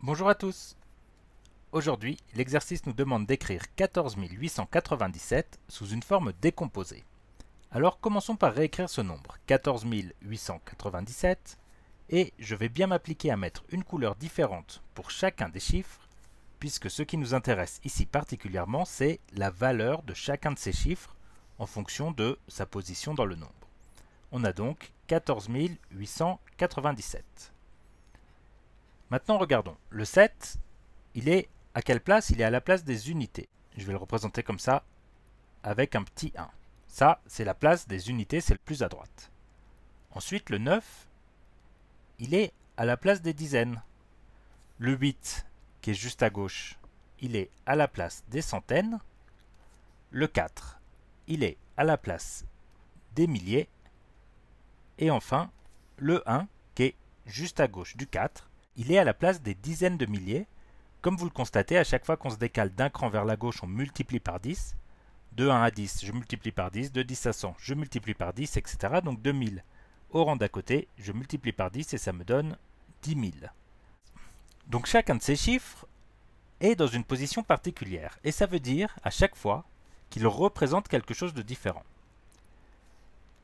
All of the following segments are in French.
Bonjour à tous Aujourd'hui, l'exercice nous demande d'écrire 14897 sous une forme décomposée. Alors commençons par réécrire ce nombre, 14 et je vais bien m'appliquer à mettre une couleur différente pour chacun des chiffres, puisque ce qui nous intéresse ici particulièrement, c'est la valeur de chacun de ces chiffres en fonction de sa position dans le nombre. On a donc 14897. Maintenant, regardons. Le 7, il est à quelle place Il est à la place des unités. Je vais le représenter comme ça, avec un petit 1. Ça, c'est la place des unités, c'est le plus à droite. Ensuite, le 9, il est à la place des dizaines. Le 8, qui est juste à gauche, il est à la place des centaines. Le 4, il est à la place des milliers. Et enfin, le 1, qui est juste à gauche du 4, il est à la place des dizaines de milliers. Comme vous le constatez, à chaque fois qu'on se décale d'un cran vers la gauche, on multiplie par 10. De 1 à 10, je multiplie par 10. De 10 à 100, je multiplie par 10, etc. Donc 2000. Au rang d'à côté, je multiplie par 10 et ça me donne 10 000. Donc chacun de ces chiffres est dans une position particulière. Et ça veut dire, à chaque fois, qu'il représente quelque chose de différent.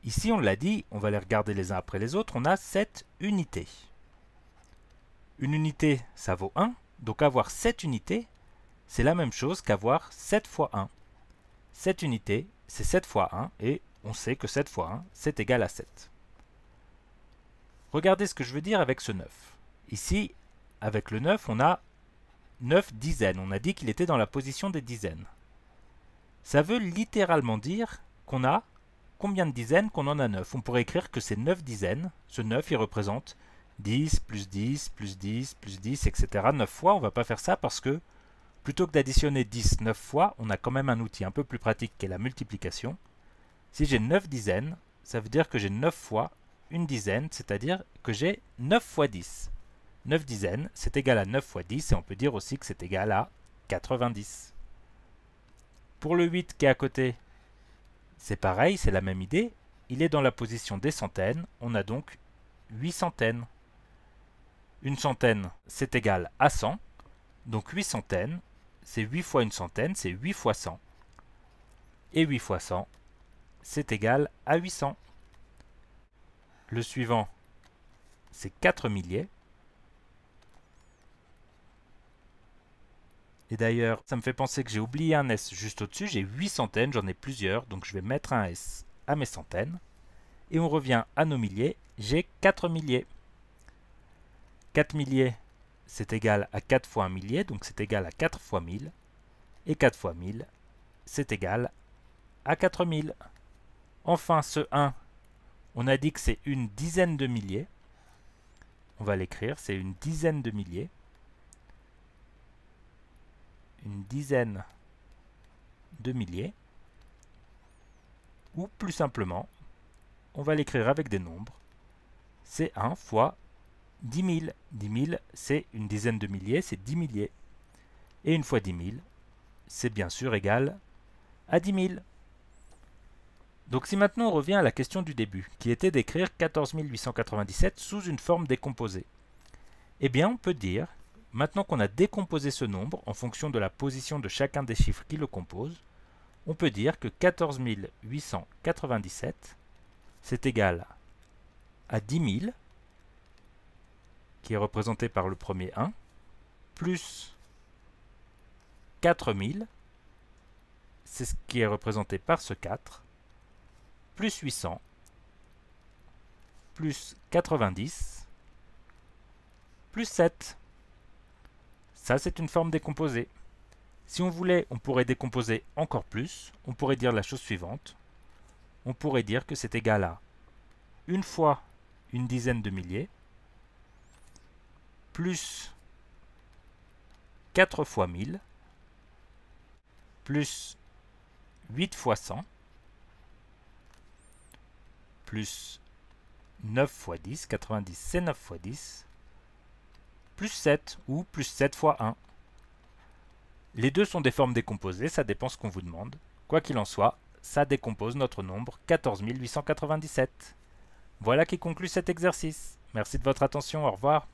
Ici, on l'a dit, on va les regarder les uns après les autres, on a 7 unités. Une unité, ça vaut 1. Donc avoir 7 unités, c'est la même chose qu'avoir 7 fois 1. 7 unités, c'est 7 fois 1, et on sait que 7 fois 1, c'est égal à 7. Regardez ce que je veux dire avec ce 9. Ici, avec le 9, on a 9 dizaines. On a dit qu'il était dans la position des dizaines. Ça veut littéralement dire qu'on a combien de dizaines qu'on en a 9. On pourrait écrire que c'est 9 dizaines. Ce 9, il représente 10, plus 10, plus 10, plus 10, etc. 9 fois, on ne va pas faire ça parce que plutôt que d'additionner 10 9 fois, on a quand même un outil un peu plus pratique qui est la multiplication. Si j'ai 9 dizaines, ça veut dire que j'ai 9 fois une dizaine, c'est-à-dire que j'ai 9 fois 10. 9 dizaines, c'est égal à 9 fois 10 et on peut dire aussi que c'est égal à 90. Pour le 8 qui est à côté, c'est pareil, c'est la même idée. Il est dans la position des centaines, on a donc 8 centaines. Une centaine, c'est égal à 100. Donc 8 centaines, c'est 8 fois une centaine, c'est 8 fois 100. Et 8 fois 100, c'est égal à 800. Le suivant, c'est 4 milliers. Et d'ailleurs, ça me fait penser que j'ai oublié un S juste au-dessus. J'ai 8 centaines, j'en ai plusieurs, donc je vais mettre un S à mes centaines. Et on revient à nos milliers. J'ai 4 milliers. 4 milliers, c'est égal à 4 fois 1 millier, donc c'est égal à 4 fois 1000. Et 4 fois 1000, c'est égal à 4000. Enfin, ce 1, on a dit que c'est une dizaine de milliers. On va l'écrire, c'est une dizaine de milliers. Une dizaine de milliers. Ou plus simplement, on va l'écrire avec des nombres. C'est 1 fois 10 000. 10 000, c'est une dizaine de milliers, c'est 10 milliers. Et une fois 10 000, c'est bien sûr égal à 10 000. Donc si maintenant on revient à la question du début, qui était d'écrire 14 897 sous une forme décomposée, eh bien on peut dire, maintenant qu'on a décomposé ce nombre en fonction de la position de chacun des chiffres qui le composent, on peut dire que 14 897, c'est égal à 10 000 qui est représenté par le premier 1, plus 4000, c'est ce qui est représenté par ce 4, plus 800, plus 90, plus 7. Ça, c'est une forme décomposée. Si on voulait, on pourrait décomposer encore plus. On pourrait dire la chose suivante. On pourrait dire que c'est égal à une fois une dizaine de milliers plus 4 fois 1000 plus 8 fois 100 plus 9 fois 10, 90 c'est 9 fois 10, plus 7 ou plus 7 fois 1. Les deux sont des formes décomposées, ça dépend ce qu'on vous demande. Quoi qu'il en soit, ça décompose notre nombre 14897. Voilà qui conclut cet exercice. Merci de votre attention, au revoir.